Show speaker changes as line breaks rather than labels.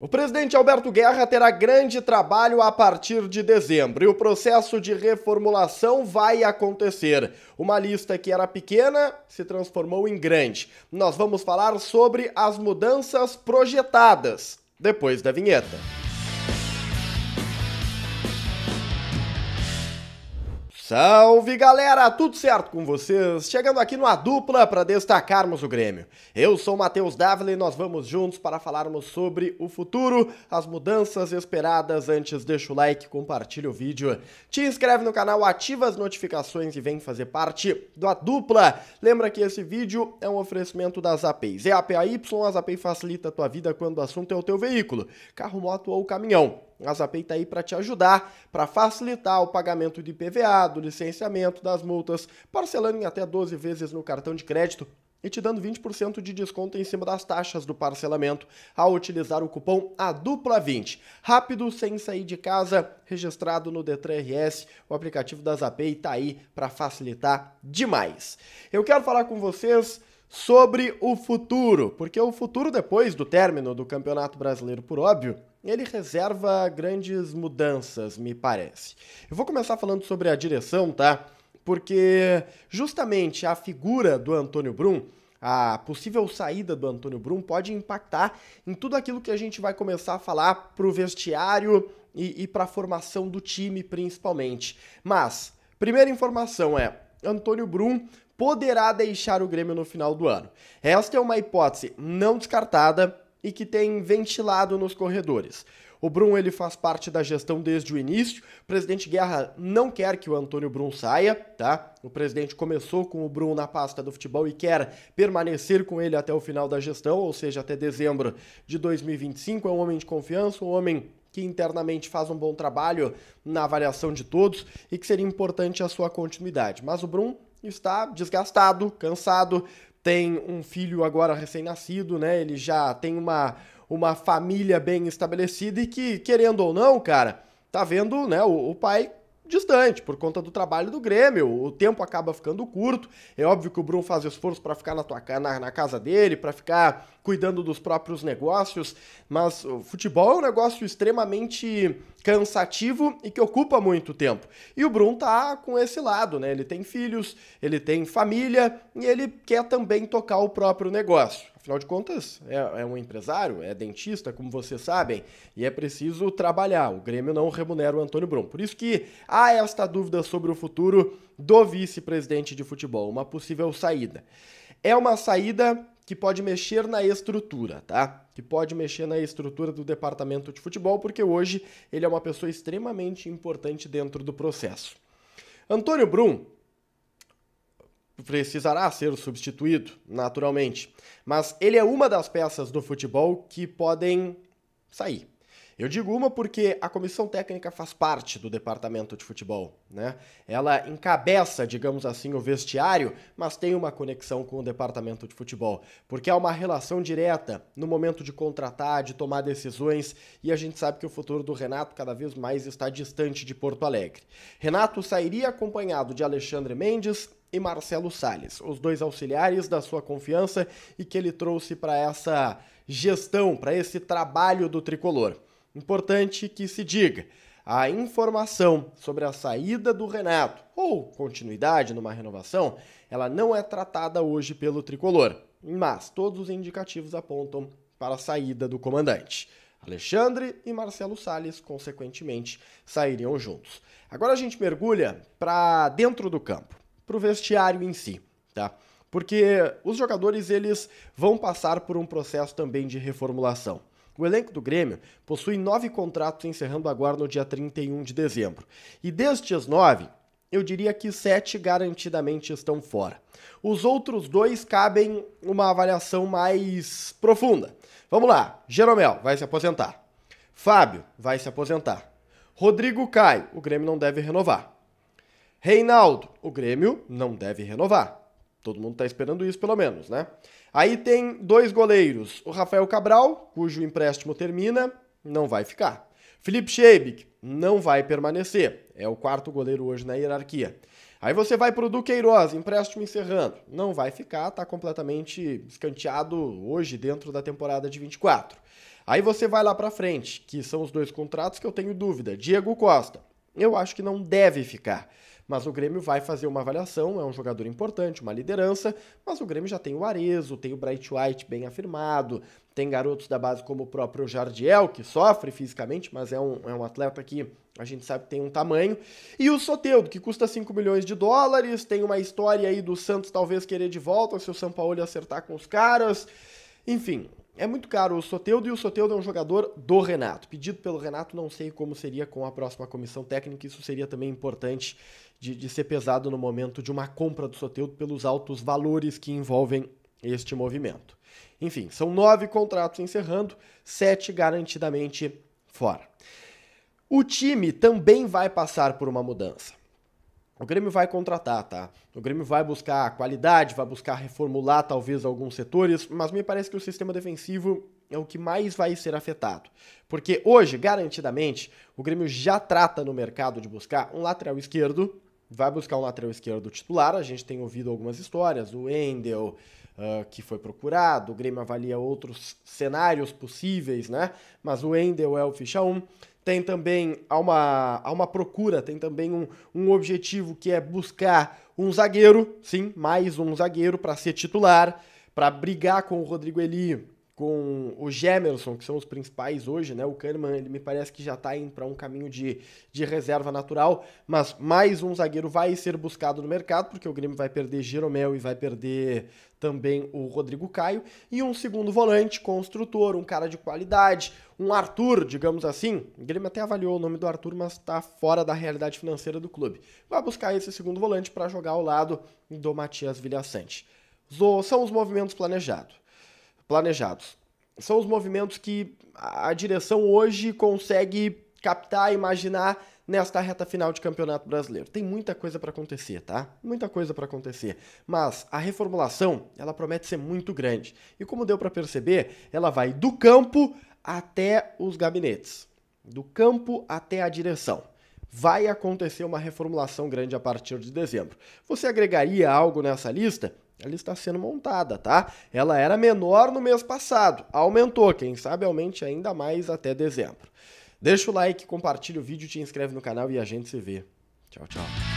O presidente Alberto Guerra terá grande trabalho a partir de dezembro e o processo de reformulação vai acontecer. Uma lista que era pequena se transformou em grande. Nós vamos falar sobre as mudanças projetadas depois da vinheta. Salve galera, tudo certo com vocês? Chegando aqui no A Dupla para destacarmos o Grêmio. Eu sou o Matheus Davila e nós vamos juntos para falarmos sobre o futuro, as mudanças esperadas. Antes, deixa o like, compartilha o vídeo, te inscreve no canal, ativa as notificações e vem fazer parte do A Dupla. Lembra que esse vídeo é um oferecimento das APIs. É a APAY, a API facilita a tua vida quando o assunto é o teu veículo, carro, moto ou caminhão. A API está aí para te ajudar, para facilitar o pagamento de PVA, do licenciamento, das multas, parcelando em até 12 vezes no cartão de crédito e te dando 20% de desconto em cima das taxas do parcelamento ao utilizar o cupom a dupla 20. Rápido, sem sair de casa, registrado no Detran RS, o aplicativo da Zapay está aí para facilitar demais. Eu quero falar com vocês sobre o futuro, porque o futuro depois do término do Campeonato Brasileiro, por óbvio, ele reserva grandes mudanças, me parece. Eu vou começar falando sobre a direção, tá? Porque justamente a figura do Antônio Brum, a possível saída do Antônio Brum, pode impactar em tudo aquilo que a gente vai começar a falar pro vestiário e, e para a formação do time, principalmente. Mas, primeira informação é: Antônio Brum poderá deixar o Grêmio no final do ano. Esta é uma hipótese não descartada e que tem ventilado nos corredores. O Brum ele faz parte da gestão desde o início. O presidente Guerra não quer que o Antônio Brum saia, tá? O presidente começou com o Brum na pasta do futebol e quer permanecer com ele até o final da gestão, ou seja, até dezembro de 2025. É um homem de confiança, um homem que internamente faz um bom trabalho na avaliação de todos e que seria importante a sua continuidade. Mas o Brum está desgastado, cansado, tem um filho agora recém-nascido, né? Ele já tem uma, uma família bem estabelecida e que, querendo ou não, cara, tá vendo, né, o, o pai distante por conta do trabalho do Grêmio. O tempo acaba ficando curto. É óbvio que o Bruno faz esforço para ficar na, tua, na, na casa dele, para ficar cuidando dos próprios negócios, mas o futebol é um negócio extremamente cansativo e que ocupa muito tempo. E o Bruno tá com esse lado, né? Ele tem filhos, ele tem família e ele quer também tocar o próprio negócio. Afinal de contas, é, é, um empresário, é dentista, como vocês sabem, e é preciso trabalhar. O Grêmio não remunera o Antônio Brum. Por isso que há esta dúvida sobre o futuro do vice-presidente de futebol, uma possível saída. É uma saída que pode mexer na estrutura, tá? Que pode mexer na estrutura do departamento de futebol, porque hoje ele é uma pessoa extremamente importante dentro do processo. Antônio Brum precisará ser substituído, naturalmente. Mas ele é uma das peças do futebol que podem sair. Eu digo uma porque a comissão técnica faz parte do departamento de futebol, né? Ela encabeça, digamos assim, o vestiário, mas tem uma conexão com o departamento de futebol, porque há uma relação direta no momento de contratar, de tomar decisões, e a gente sabe que o futuro do Renato cada vez mais está distante de Porto Alegre. Renato sairia acompanhado de Alexandre Mendes, e Marcelo Salles, os dois auxiliares da sua confiança e que ele trouxe para essa gestão, para esse trabalho do tricolor. Importante que se diga: a informação sobre a saída do Renato ou continuidade numa renovação, ela não é tratada hoje pelo tricolor, mas todos os indicativos apontam para a saída do comandante. Alexandre e Marcelo Salles, consequentemente, sairiam juntos. Agora a gente mergulha para dentro do campo, para o vestiário em si, tá? Porque os jogadores eles vão passar por um processo também de reformulação. O elenco do Grêmio possui nove contratos encerrando agora no dia 31 de dezembro. E destes nove, eu diria que sete garantidamente estão fora. Os outros dois cabem uma avaliação mais profunda. Vamos lá, Jeromel vai se aposentar. Fábio vai se aposentar. Rodrigo Caio, o Grêmio não deve renovar. Reinaldo, o Grêmio não deve renovar. Todo mundo está esperando isso, pelo menos, né? Aí tem dois goleiros. O Rafael Cabral, cujo empréstimo termina, não vai ficar. Felipe Scheibig, não vai permanecer. É o quarto goleiro hoje na hierarquia. Aí você vai para o Duqueiroz, empréstimo encerrando. Não vai ficar, está completamente escanteado hoje dentro da temporada de 24. Aí você vai lá para frente, que são os dois contratos que eu tenho dúvida. Diego Costa, eu acho que não deve ficar. Mas o Grêmio vai fazer uma avaliação, é um jogador importante, uma liderança, mas o Grêmio já tem o Arezo, tem o Bright White bem afirmado, tem garotos da base como o próprio Jardiel, que sofre fisicamente, mas é um, é um atleta que a gente sabe que tem um tamanho. E o Soteudo, que custa 5 milhões de dólares, tem uma história aí do Santos talvez querer de volta, se o São Paulo acertar com os caras. Enfim, é muito caro o Soteudo e o Soteudo é um jogador do Renato. Pedido pelo Renato, não sei como seria com a próxima comissão técnica, isso seria também importante de, de ser pesado no momento de uma compra do Soteudo pelos altos valores que envolvem este movimento. Enfim, são nove contratos encerrando, sete garantidamente fora. O time também vai passar por uma mudança. O Grêmio vai contratar, tá? O Grêmio vai buscar qualidade, vai buscar reformular talvez alguns setores, mas me parece que o sistema defensivo é o que mais vai ser afetado. Porque hoje, garantidamente, o Grêmio já trata no mercado de buscar um lateral esquerdo, vai buscar um lateral esquerdo titular, a gente tem ouvido algumas histórias, o Endel, Uh, ah, que foi procurado, o Grêmio avalia outros cenários possíveis, né? Mas o Endel é o ficha 1 tem também há uma, há uma procura, tem também um, um objetivo que é buscar um zagueiro, sim, mais um zagueiro para ser titular, para brigar com o Rodrigo Eli com o Gemerson, que são os principais hoje, né? O Kahneman, ele me parece que já está indo para um caminho de, de reserva natural, mas mais um zagueiro vai ser buscado no mercado, porque o Grêmio vai perder Jeromel e vai perder também o Rodrigo Caio, e um segundo volante, construtor, um cara de qualidade, um Arthur, digamos assim. O Grêmio até avaliou o nome do Arthur, mas está fora da realidade financeira do clube. Vai buscar esse segundo volante para jogar ao lado do Matias Vilhaçante. São os movimentos planejados planejados. São os movimentos que a direção hoje consegue captar, imaginar nesta reta final de Campeonato Brasileiro. Tem muita coisa para acontecer, tá? Muita coisa para acontecer, mas a reformulação, ela promete ser muito grande. E como deu para perceber, ela vai do campo até os gabinetes, do campo até a direção vai acontecer uma reformulação grande a partir de dezembro. Você agregaria algo nessa lista? ela está sendo montada, tá? Ela era menor no mês passado, aumentou, quem sabe aumente ainda mais até dezembro. Deixa o like, compartilha o vídeo, te inscreve no canal e a gente se vê. Tchau, tchau.